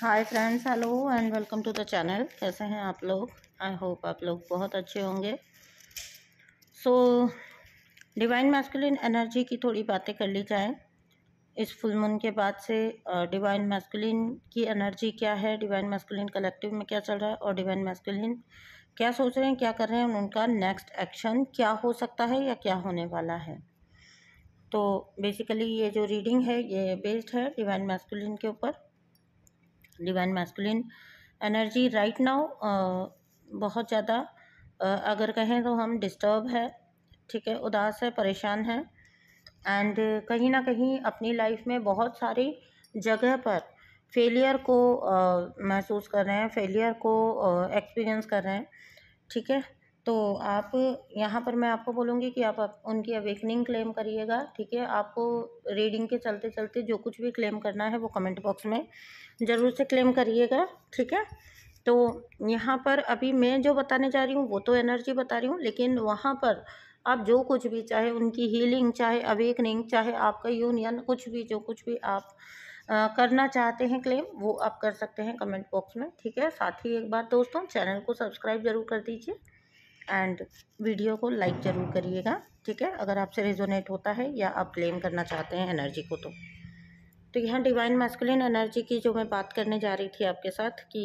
hi friends hello and welcome to the channel कैसे हैं आप लोग आई होप आप लोग बहुत अच्छे होंगे सो डिवाइन मैस्कुलिन एनर्जी की थोड़ी बातें कर ली जाए इस फुल मून के बाद से डिवाइन मैस्कुलिन की एनर्जी क्या है डिवाइन मैस्कुलिन कलेक्टिव में क्या चल रहा है और डिवाइन मैस्कुलिन क्या सोच रहे हैं क्या कर रहे हैं उनका नेक्स्ट एक्शन क्या हो सकता है या क्या होने वाला है तो बेसिकली ये जो रीडिंग है ये बेस्ड है डिवाइन मैस्कुलिन के ऊपर divine masculine energy right now बहुत ज़्यादा अगर कहें तो हम डिस्टर्ब है ठीक है उदास है परेशान है एंड कहीं ना कहीं अपनी लाइफ में बहुत सारी जगह पर फेलियर को महसूस कर रहे हैं फेलियर को एक्सपीरियंस कर रहे हैं ठीक है तो आप यहाँ पर मैं आपको बोलूँगी कि आप उनकी अवेकनिंग क्लेम करिएगा ठीक है आपको रीडिंग के चलते चलते जो कुछ भी क्लेम करना है वो कमेंट बॉक्स में ज़रूर से क्लेम करिएगा ठीक है तो यहाँ पर अभी मैं जो बताने जा रही हूँ वो तो एनर्जी बता रही हूँ लेकिन वहाँ पर आप जो कुछ भी चाहे उनकी हीलिंग चाहे अवेकनिंग चाहे आपका यूनियन कुछ भी जो कुछ भी आप आ, करना चाहते हैं क्लेम वो आप कर सकते हैं कमेंट बॉक्स में ठीक है साथ ही एक बार दोस्तों चैनल को सब्सक्राइब ज़रूर कर दीजिए एंड वीडियो को लाइक ज़रूर करिएगा ठीक है अगर आपसे रेजोनेट होता है या आप क्लेम करना चाहते हैं एनर्जी को तो तो यहाँ डिवाइन मैस्कुलिन एनर्जी की जो मैं बात करने जा रही थी आपके साथ कि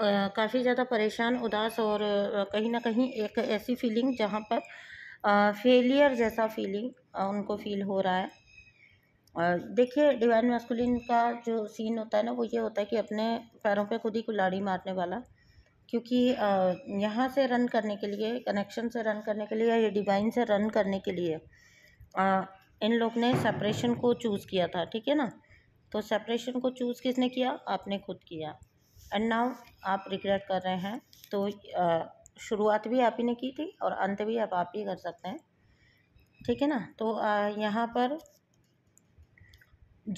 काफ़ी ज़्यादा परेशान उदास और कहीं ना कहीं एक ऐसी फीलिंग जहाँ पर फेलियर जैसा फीलिंग आ, उनको फील हो रहा है देखिए डिवाइन मैस्कुलिन का जो सीन होता है ना वो ये होता है कि अपने पैरों पे खुद ही कुल्हाड़ी मारने वाला क्योंकि यहाँ से रन करने के लिए कनेक्शन से रन करने के लिए या डिवाइन से रन करने के लिए इन लोग ने सेपरेशन को चूज़ किया था ठीक है ना तो सेपरेशन को चूज़ किसने किया आपने खुद किया एंड नाउ आप रिग्रेट कर रहे हैं तो शुरुआत भी आप ही ने की थी और अंत भी आप आप ही कर सकते हैं ठीक है ना तो यहाँ पर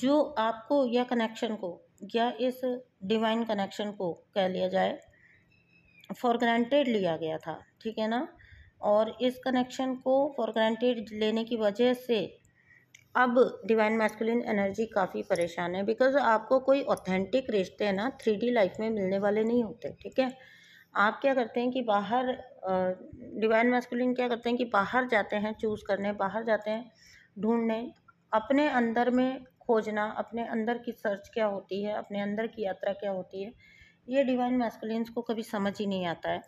जो आपको या कनेक्शन को या इस डिवाइन कनेक्शन को कह लिया जाए फॉर ग्रांटेड लिया गया था ठीक है ना और इस कनेक्शन को फॉर ग्रांटेड लेने की वजह से अब डिवाइन मैस्कुलिन एनर्जी काफ़ी परेशान है बिकॉज आपको कोई ऑथेंटिक रिश्ते ना थ्री डी लाइफ में मिलने वाले नहीं होते ठीक है आप क्या करते हैं कि बाहर डिवाइन मैस्कुलिन क्या करते हैं कि बाहर जाते हैं चूज़ करने बाहर जाते हैं ढूंढने अपने अंदर में खोजना अपने अंदर की सर्च क्या होती है अपने अंदर की यात्रा क्या होती है ये डिवाइन मैस्कुलिन्स को कभी समझ ही नहीं आता है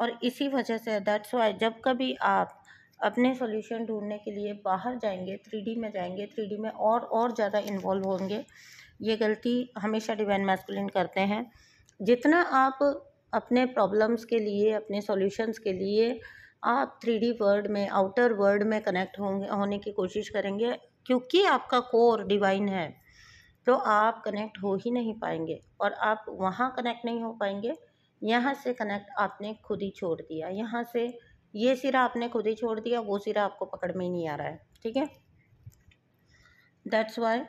और इसी वजह से दैट्स वाई जब कभी आप अपने सॉल्यूशन ढूंढने के लिए बाहर जाएंगे थ्री में जाएंगे थ्री में और और ज़्यादा इन्वॉल्व होंगे ये गलती हमेशा डिवाइन मैस्कुलिन करते हैं जितना आप अपने प्रॉब्लम्स के लिए अपने सॉल्यूशंस के लिए आप थ्री वर्ल्ड में आउटर वर्ल्ड में कनेक्ट होंगे होने की कोशिश करेंगे क्योंकि आपका कोर डिवाइन है तो आप कनेक्ट हो ही नहीं पाएंगे और आप वहाँ कनेक्ट नहीं हो पाएंगे यहाँ से कनेक्ट आपने खुद ही छोड़ दिया यहाँ से ये सिरा आपने खुद ही छोड़ दिया वो सिरा आपको पकड़ में ही नहीं आ रहा है ठीक है दैट्स वाई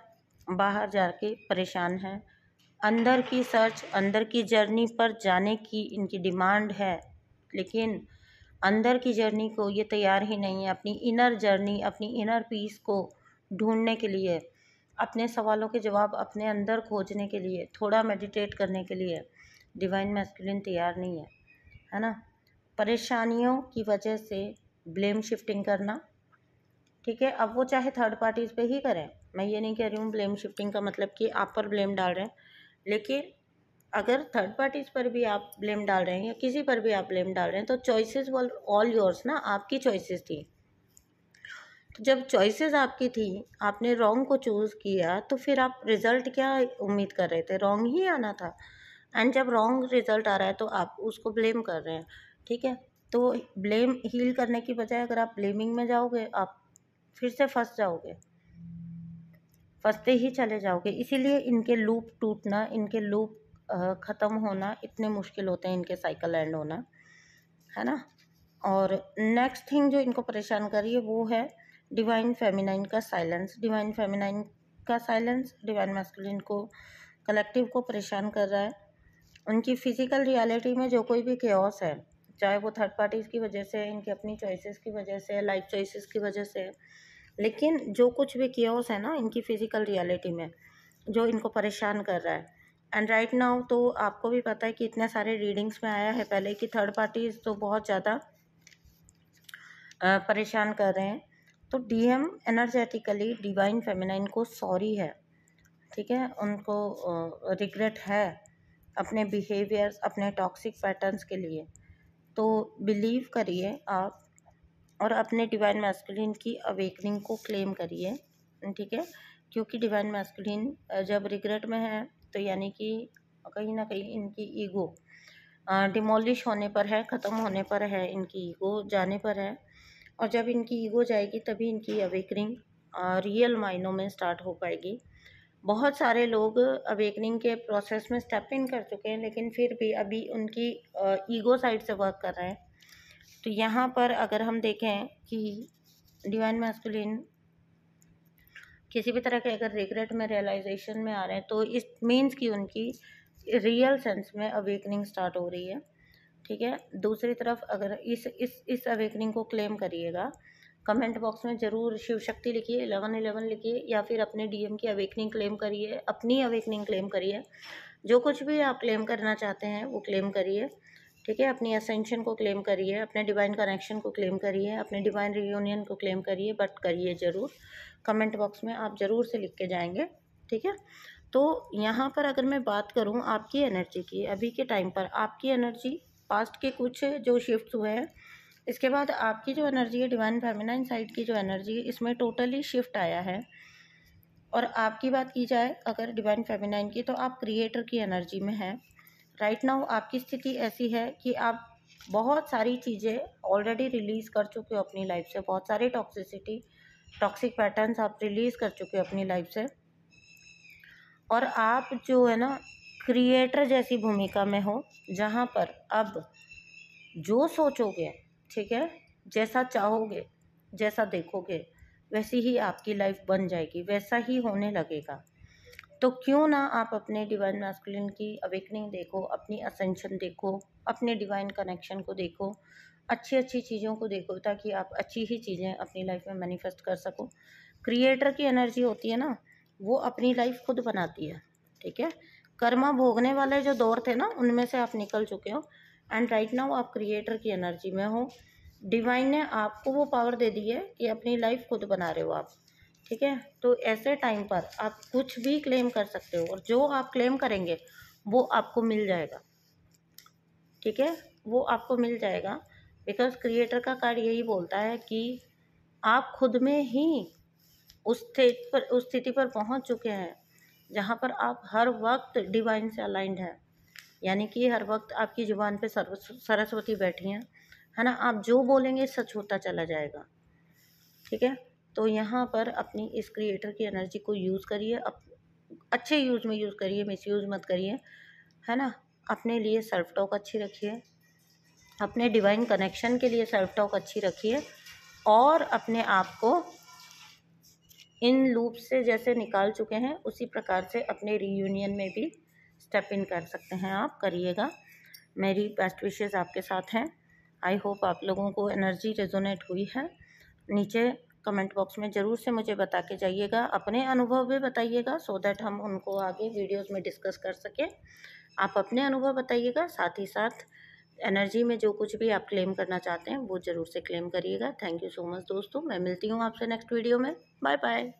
बाहर जाके परेशान है अंदर की सर्च अंदर की जर्नी पर जाने की इनकी डिमांड है लेकिन अंदर की जर्नी को ये तैयार ही नहीं है अपनी इनर जर्नी अपनी इनर पीस को ढूंढने के लिए अपने सवालों के जवाब अपने अंदर खोजने के लिए थोड़ा मेडिटेट करने के लिए डिवाइन मैस्कुलिन तैयार नहीं है है ना परेशानियों की वजह से ब्लेम शिफ्टिंग करना ठीक है अब वो चाहे थर्ड पार्टीज़ पे ही करें मैं ये नहीं कह रही हूँ ब्लेम शिफ्टिंग का मतलब कि आप पर ब्लेम डाल रहे हैं लेकिन अगर थर्ड पार्टीज़ पर भी आप ब्लेम डाल रहे हैं या किसी पर भी आप ब्लेम डाल रहे हैं तो चॉइसेस वॉल ऑल योर्स ना आपकी चॉइसेस थी जब चॉइसेस आपकी थी आपने रॉन्ग को चूज़ किया तो फिर आप रिज़ल्ट क्या उम्मीद कर रहे थे रॉन्ग ही आना था एंड जब रॉन्ग रिज़ल्ट आ रहा है तो आप उसको ब्लेम कर रहे हैं ठीक है तो ब्लेम हील करने की बजाय अगर आप ब्लेमिंग में जाओगे आप फिर से फंस जाओगे फंसते ही चले जाओगे इसीलिए इनके लूप टूटना इनके लूप ख़त्म होना इतने मुश्किल होते हैं इनके साइकिल एंड होना है ना और नेक्स्ट थिंग जो इनको परेशान करिए वो है डिवाइन फेमिनाइन का साइलेंस डिवाइन फेमिनाइन का साइलेंस डिवाइन मैस्कुलिन को कलेक्टिव को परेशान कर रहा है उनकी फ़िज़िकल रियलिटी में जो कोई भी केस है चाहे वो थर्ड पार्टीज़ की वजह से इनकी अपनी चॉइसेस की वजह से लाइफ चॉइसेस की वजह से लेकिन जो कुछ भी केस है ना इनकी फ़िज़िकल रियलिटी में जो इनको परेशान कर रहा है एंड राइट नाउ तो आपको भी पता है कि इतने सारे रीडिंग्स में आया है पहले कि थर्ड पार्टीज़ तो बहुत ज़्यादा परेशान कर रहे हैं तो डीएम एनर्जेटिकली डिवाइन फेमिनाइन को सॉरी है ठीक है उनको रिग्रेट है अपने बिहेवियर्स अपने टॉक्सिक पैटर्न्स के लिए तो बिलीव करिए आप और अपने डिवाइन मैस्कुलिन की अवेकनिंग को क्लेम करिए ठीक है क्योंकि डिवाइन मैस्कुलिन जब रिग्रेट में है तो यानी कि कहीं ना कहीं इनकी ईगो डिमोलिश होने पर है ख़त्म होने पर है इनकी ईगो जाने पर है और जब इनकी ईगो जाएगी तभी इनकी अवेकनिंग रियल मायनों में स्टार्ट हो पाएगी बहुत सारे लोग अवेकनिंग के प्रोसेस में स्टेप इन कर चुके हैं लेकिन फिर भी अभी उनकी ईगो साइड से वर्क कर रहे हैं तो यहाँ पर अगर हम देखें कि डिवाइन मैस्कुलिन किसी भी तरह के अगर रिग्रेट में रियलाइजेशन में आ रहे हैं तो इस मीन्स कि उनकी रियल सेंस में अवेकनिंग स्टार्ट हो रही है ठीक है दूसरी तरफ अगर इस इस इस अवेकनिंग को क्लेम करिएगा कमेंट बॉक्स में ज़रूर शिव शक्ति लिखिए इलेवन इलेवन लिखिए या फिर अपने डीएम की अवेकनिंग क्लेम करिए अपनी अवेकनिंग क्लेम करिए जो कुछ भी आप क्लेम करना चाहते हैं वो क्लेम करिए ठीक है अपनी असेंशन को क्लेम करिए अपने डिवाइन कनेक्शन को क्लेम करिए अपने डिवाइन रियूनियन को क्लेम करिए बट करिए ज़रूर कमेंट बॉक्स में आप ज़रूर से लिख के जाएंगे ठीक है तो यहाँ पर अगर मैं बात करूँ आपकी एनर्जी की अभी के टाइम पर आपकी एनर्जी पास्ट के कुछ जो शिफ्ट हुए हैं इसके बाद आपकी जो एनर्जी है डिवाइन फेमिनाइन साइड की जो एनर्जी है इसमें टोटली शिफ्ट आया है और आपकी बात की जाए अगर डिवाइन फेमिनाइन की तो आप क्रिएटर की एनर्जी में हैं राइट नाउ आपकी स्थिति ऐसी है कि आप बहुत सारी चीज़ें ऑलरेडी रिलीज़ कर चुके हो अपनी लाइफ से बहुत सारे टॉक्सिसिटी टॉक्सिक पैटर्न्स आप रिलीज़ कर चुके हो अपनी लाइफ से और आप जो है ना क्रिएटर जैसी भूमिका में हो जहाँ पर अब जो सोचोगे ठीक है जैसा चाहोगे जैसा देखोगे वैसी ही आपकी लाइफ बन जाएगी वैसा ही होने लगेगा तो क्यों ना आप अपने डिवाइन मैस्कुलिन की अवेकनिंग देखो अपनी असेंशन देखो अपने डिवाइन कनेक्शन को देखो अच्छी अच्छी चीज़ों को देखो ताकि आप अच्छी ही चीज़ें अपनी लाइफ में मैनिफेस्ट कर सको क्रिएटर की एनर्जी होती है ना वो अपनी लाइफ खुद बनाती है ठीक है कर्मा भोगने वाले जो दौर थे ना उनमें से आप निकल चुके हो एंड राइट नाउ आप क्रिएटर की एनर्जी में हो डिवाइन ने आपको वो पावर दे दी है कि अपनी लाइफ खुद बना रहे हो आप ठीक है तो ऐसे टाइम पर आप कुछ भी क्लेम कर सकते हो और जो आप क्लेम करेंगे वो आपको मिल जाएगा ठीक है वो आपको मिल जाएगा बिकॉज क्रिएटर का कार्ड यही बोलता है कि आप खुद में ही उस स्थिति पर उस स्थिति पर पहुंच चुके हैं जहाँ पर आप हर वक्त डिवाइन से अलाइंड है यानी कि हर वक्त आपकी ज़ुबान पे सरस्वती बैठी हैं है ना आप जो बोलेंगे सच होता चला जाएगा ठीक है तो यहाँ पर अपनी इस क्रिएटर की एनर्जी को यूज़ करिए अप अच्छे यूज में यूज़ करिए मिस यूज़ मत करिए है ना अपने लिए सेल्फ टॉक अच्छी रखिए अपने डिवाइन कनेक्शन के लिए सेल्फ टॉक अच्छी रखिए और अपने आप को इन लूप से जैसे निकाल चुके हैं उसी प्रकार से अपने रीयूनियन में भी स्टेप इन कर सकते हैं आप करिएगा मेरी बेस्ट विशेज़ आपके साथ हैं आई होप आप लोगों को एनर्जी रेजोनेट हुई है नीचे कमेंट बॉक्स में ज़रूर से मुझे बता के जाइएगा अपने अनुभव भी बताइएगा सो दैट हम उनको आगे वीडियोस में डिस्कस कर सकें आप अपने अनुभव बताइएगा साथ ही साथ एनर्जी में जो कुछ भी आप क्लेम करना चाहते हैं वो ज़रूर से क्लेम करिएगा थैंक यू सो मच दोस्तों मैं मिलती हूँ आपसे नेक्स्ट वीडियो में बाय बाय